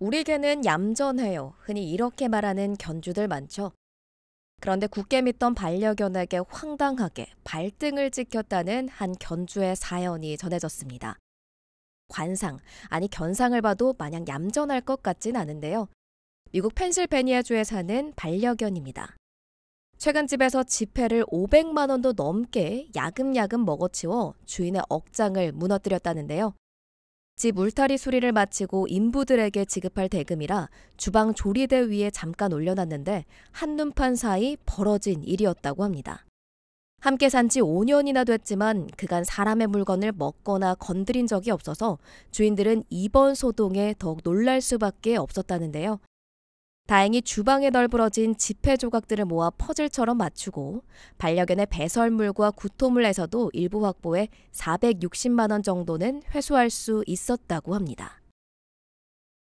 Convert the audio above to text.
우리에게는 얌전해요. 흔히 이렇게 말하는 견주들 많죠. 그런데 굳게 믿던 반려견에게 황당하게 발등을 찍혔다는 한 견주의 사연이 전해졌습니다. 관상, 아니 견상을 봐도 마냥 얌전할 것 같진 않은데요. 미국 펜실베니아주에 사는 반려견입니다. 최근 집에서 지폐를 500만 원도 넘게 야금야금 먹어치워 주인의 억장을 무너뜨렸다는데요. 각지 물타리 수리를 마치고 인부들에게 지급할 대금이라 주방 조리대 위에 잠깐 올려놨는데 한눈판 사이 벌어진 일이었다고 합니다. 함께 산 지 5년이나 됐지만 그간 사람의 물건을 먹거나 건드린 적이 없어서 주인들은 이번 소동에 더욱 놀랄 수밖에 없었다는데요. 다행히 주방에 널브러진 지폐 조각들을 모아 퍼즐처럼 맞추고 반려견의 배설물과 구토물에서도 일부 확보해 460만 원 정도는 회수할 수 있었다고 합니다.